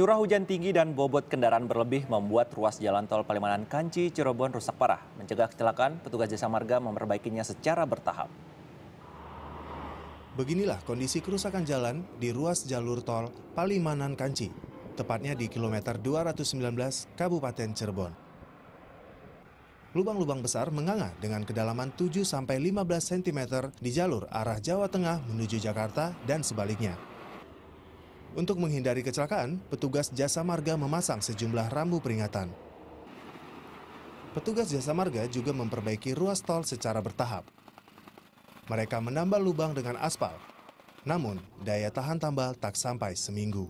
Curah hujan tinggi dan bobot kendaraan berlebih membuat ruas jalan tol Palimanan Kanci Cirebon rusak parah. Mencegah kecelakaan, petugas jasa marga memperbaikinya secara bertahap. Beginilah kondisi kerusakan jalan di ruas jalur tol Palimanan Kanci, tepatnya di kilometer 219 Kabupaten Cirebon. Lubang-lubang besar menganga dengan kedalaman 7-15 cm di jalur arah Jawa Tengah menuju Jakarta dan sebaliknya. Untuk menghindari kecelakaan, petugas jasa marga memasang sejumlah rambu peringatan. Petugas jasa marga juga memperbaiki ruas tol secara bertahap. Mereka menambal lubang dengan aspal, namun daya tahan tambal tak sampai seminggu.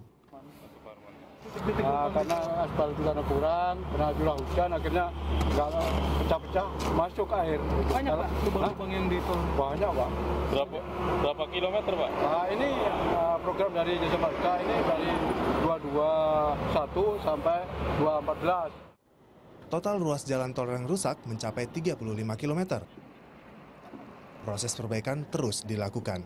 Nah, karena aspal itu sana kurang, karena curah hujan akhirnya nggak pecah-pecah masuk air. Banyak pak lubang-lubang yang di tol? Banyak pak. Berapa, berapa kilometer pak? Nah ini uh, program dari Jasa Marga ini dari 221 sampai 214. Total ruas jalan tol yang rusak mencapai 35 km. Proses perbaikan terus dilakukan.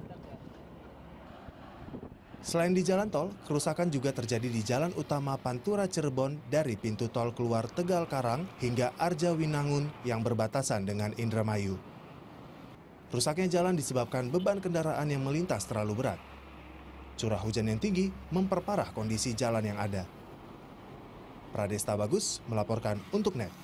Selain di jalan tol, kerusakan juga terjadi di jalan utama Pantura Cirebon dari pintu tol keluar Tegal Karang hingga Arja Winangun yang berbatasan dengan Indramayu. Rusaknya jalan disebabkan beban kendaraan yang melintas terlalu berat. Curah hujan yang tinggi memperparah kondisi jalan yang ada. Pradesta Bagus melaporkan untuk NET.